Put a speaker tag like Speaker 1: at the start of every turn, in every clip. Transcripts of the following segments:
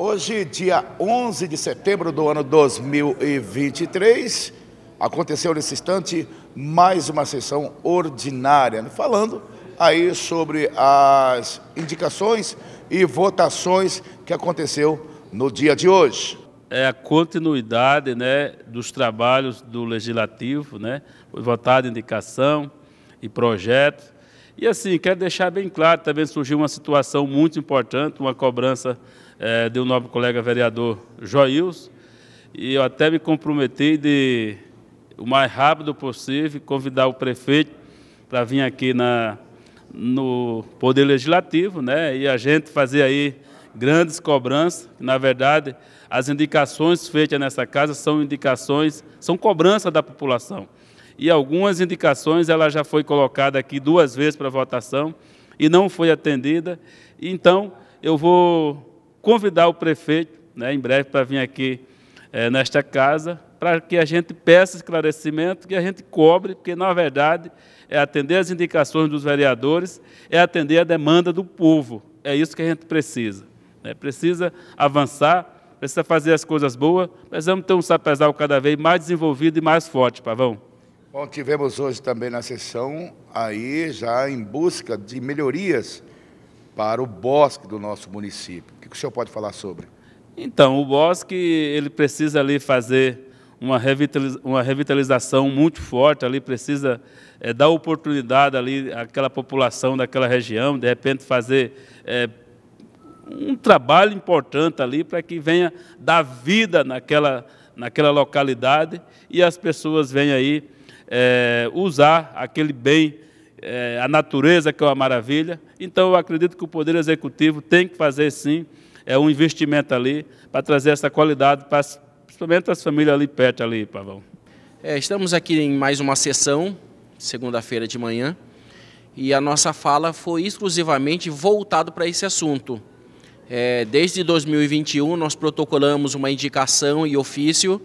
Speaker 1: Hoje, dia 11 de setembro do ano 2023, aconteceu nesse instante mais uma sessão ordinária, falando aí sobre as indicações e votações que aconteceu no dia de hoje.
Speaker 2: É a continuidade né, dos trabalhos do Legislativo, né, foi votada indicação e projeto e assim, quero deixar bem claro, também surgiu uma situação muito importante, uma cobrança é, de um nobre colega vereador Joils, e eu até me comprometi de, o mais rápido possível, convidar o prefeito para vir aqui na, no Poder Legislativo, né? e a gente fazer aí grandes cobranças, na verdade, as indicações feitas nessa casa são indicações, são cobrança da população e algumas indicações ela já foi colocada aqui duas vezes para votação e não foi atendida. Então, eu vou convidar o prefeito, né, em breve, para vir aqui é, nesta casa, para que a gente peça esclarecimento, que a gente cobre, porque, na verdade, é atender as indicações dos vereadores, é atender a demanda do povo. É isso que a gente precisa. Né? Precisa avançar, precisa fazer as coisas boas, precisamos ter um sapezal cada vez mais desenvolvido e mais forte, Pavão.
Speaker 1: Bom, tivemos hoje também na sessão, aí já em busca de melhorias para o bosque do nosso município. O que o senhor pode falar sobre?
Speaker 2: Então, o bosque ele precisa ali fazer uma, revitaliza uma revitalização muito forte, ali precisa é, dar oportunidade ali àquela população daquela região, de repente fazer é, um trabalho importante ali para que venha dar vida naquela, naquela localidade e as pessoas venham aí é, usar aquele bem, é, a natureza, que é uma maravilha. Então, eu acredito que o Poder Executivo tem que fazer, sim, é, um investimento
Speaker 3: ali para trazer essa qualidade, para, principalmente as famílias ali perto, ali, Pavão. É, estamos aqui em mais uma sessão, segunda-feira de manhã, e a nossa fala foi exclusivamente voltado para esse assunto. É, desde 2021, nós protocolamos uma indicação e ofício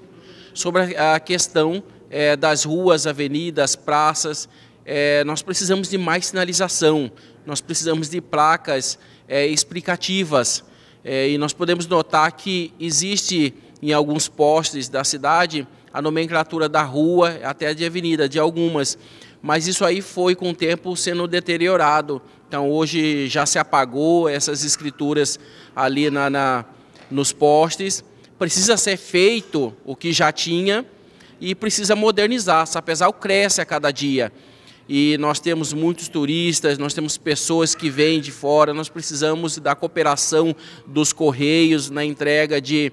Speaker 3: sobre a questão é, das ruas, avenidas, praças. É, nós precisamos de mais sinalização, nós precisamos de placas é, explicativas. e nós podemos notar que existe em alguns postes da cidade a nomenclatura da rua até de avenida, de algumas. Mas isso aí foi com o tempo sendo deteriorado. Então hoje já se apagou essas escrituras ali na, na nos postes. Precisa ser feito o que já tinha, e precisa modernizar. Sapezal cresce a cada dia e nós temos muitos turistas, nós temos pessoas que vêm de fora, nós precisamos da cooperação dos correios na entrega de,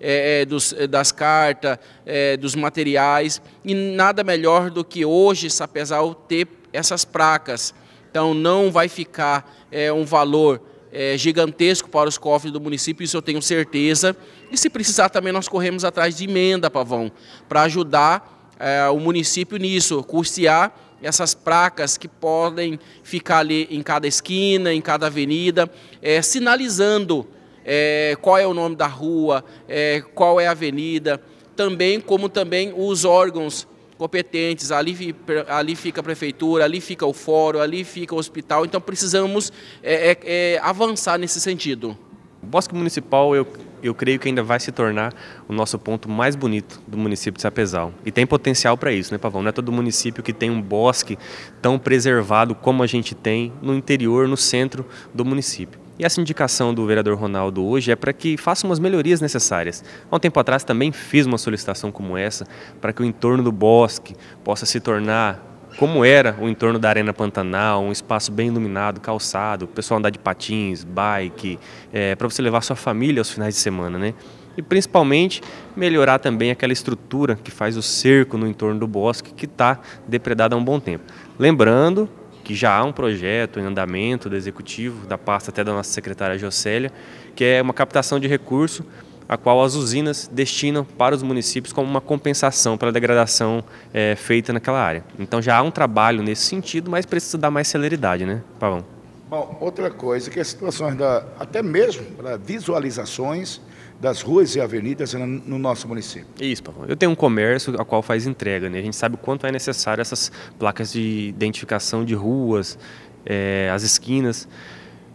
Speaker 3: é, é dos, é, das cartas, é, dos materiais, e nada melhor do que hoje Sapezal ter essas placas. Então não vai ficar é, um valor é, gigantesco para os cofres do município, isso eu tenho certeza. E se precisar também nós corremos atrás de emenda, Pavão, para ajudar é, o município nisso, custear essas placas que podem ficar ali em cada esquina, em cada avenida, é, sinalizando é, qual é o nome da rua, é, qual é a avenida, também como também os órgãos competentes, ali, ali fica a prefeitura, ali fica o fórum, ali fica o hospital, então precisamos é, é, é, avançar nesse sentido.
Speaker 4: O Bosque Municipal, eu, eu creio que ainda vai se tornar o nosso ponto mais bonito do município de Sapezal. E tem potencial para isso, né, Pavão? Não é todo município que tem um bosque tão preservado como a gente tem no interior, no centro do município. E essa indicação do vereador Ronaldo hoje é para que faça umas melhorias necessárias. Há um tempo atrás também fiz uma solicitação como essa para que o entorno do bosque possa se tornar como era o entorno da Arena Pantanal, um espaço bem iluminado, calçado, o pessoal andar de patins, bike, é, para você levar sua família aos finais de semana, né? E principalmente melhorar também aquela estrutura que faz o cerco no entorno do bosque que está depredada há um bom tempo. Lembrando que já há um projeto em andamento do executivo, da pasta até da nossa secretária Jocélia, que é uma captação de recurso a qual as usinas destinam para os municípios como uma compensação pela degradação é, feita naquela área. Então já há um trabalho nesse sentido, mas precisa dar mais celeridade, né, Pavão?
Speaker 1: Bom, outra coisa que as situações da até mesmo para né, visualizações das ruas e avenidas no nosso município.
Speaker 4: Isso, Pavão. Eu tenho um comércio a qual faz entrega, né? A gente sabe quanto é necessário essas placas de identificação de ruas, é, as esquinas.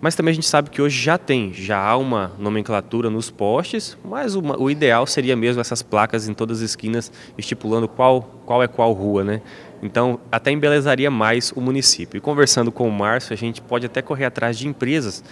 Speaker 4: Mas também a gente sabe que hoje já tem, já há uma nomenclatura nos postes, mas uma, o ideal seria mesmo essas placas em todas as esquinas estipulando qual, qual é qual rua, né? Então, até embelezaria mais o município. E conversando com o Márcio, a gente pode até correr atrás de empresas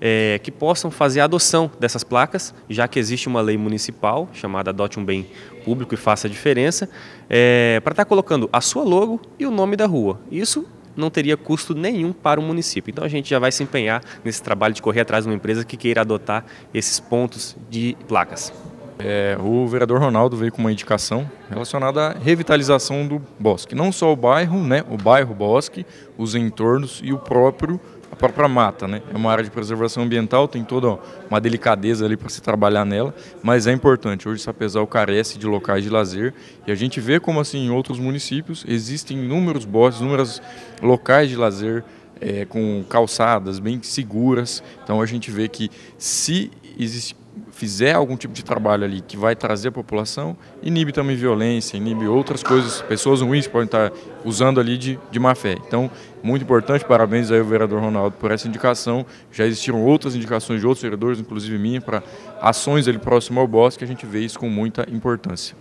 Speaker 4: é, que possam fazer a adoção dessas placas, já que existe uma lei municipal chamada Adote um Bem Público e Faça a Diferença, é, para estar tá colocando a sua logo e o nome da rua. Isso não teria custo nenhum para o município. Então a gente já vai se empenhar nesse trabalho de correr atrás de uma empresa que queira adotar esses pontos de placas. É,
Speaker 5: o vereador Ronaldo veio com uma indicação relacionada à revitalização do bosque. Não só o bairro, né, o bairro bosque, os entornos e o próprio bosque a própria mata, né? É uma área de preservação ambiental, tem toda uma delicadeza ali para se trabalhar nela, mas é importante. Hoje Sapezal carece de locais de lazer e a gente vê como assim em outros municípios existem inúmeros bosques, inúmeros locais de lazer é, com calçadas bem seguras. Então a gente vê que se existe fizer algum tipo de trabalho ali que vai trazer a população, inibe também violência, inibe outras coisas, pessoas ruins podem estar usando ali de, de má fé. Então, muito importante, parabéns aí ao vereador Ronaldo por essa indicação. Já existiram outras indicações de outros vereadores, inclusive minha, para ações ali próximo ao bosque, que a gente vê isso com muita importância.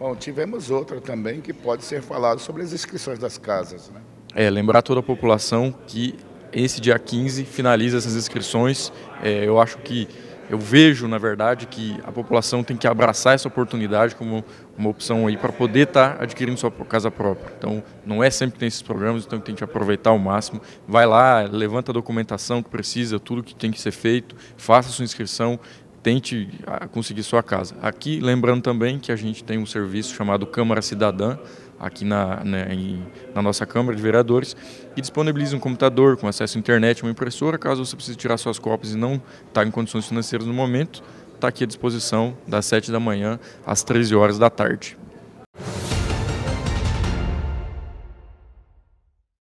Speaker 1: Bom, tivemos outra também que pode ser falado sobre as inscrições das casas, né?
Speaker 5: É, lembrar toda a população que esse dia 15 finaliza essas inscrições. É, eu acho que eu vejo, na verdade, que a população tem que abraçar essa oportunidade como uma opção aí para poder estar tá adquirindo sua casa própria. Então, não é sempre que tem esses programas, então tem que aproveitar ao máximo. Vai lá, levanta a documentação que precisa, tudo que tem que ser feito, faça sua inscrição, tente ah, conseguir sua casa. Aqui, lembrando também que a gente tem um serviço chamado Câmara Cidadã, aqui na, na, né, em, na, nossa Câmara de Vereadores, que disponibiliza um computador com acesso à internet, uma impressora, caso você precise tirar suas cópias e não está em condições financeiras no momento, está aqui à disposição das 7 da manhã às 13 horas da tarde.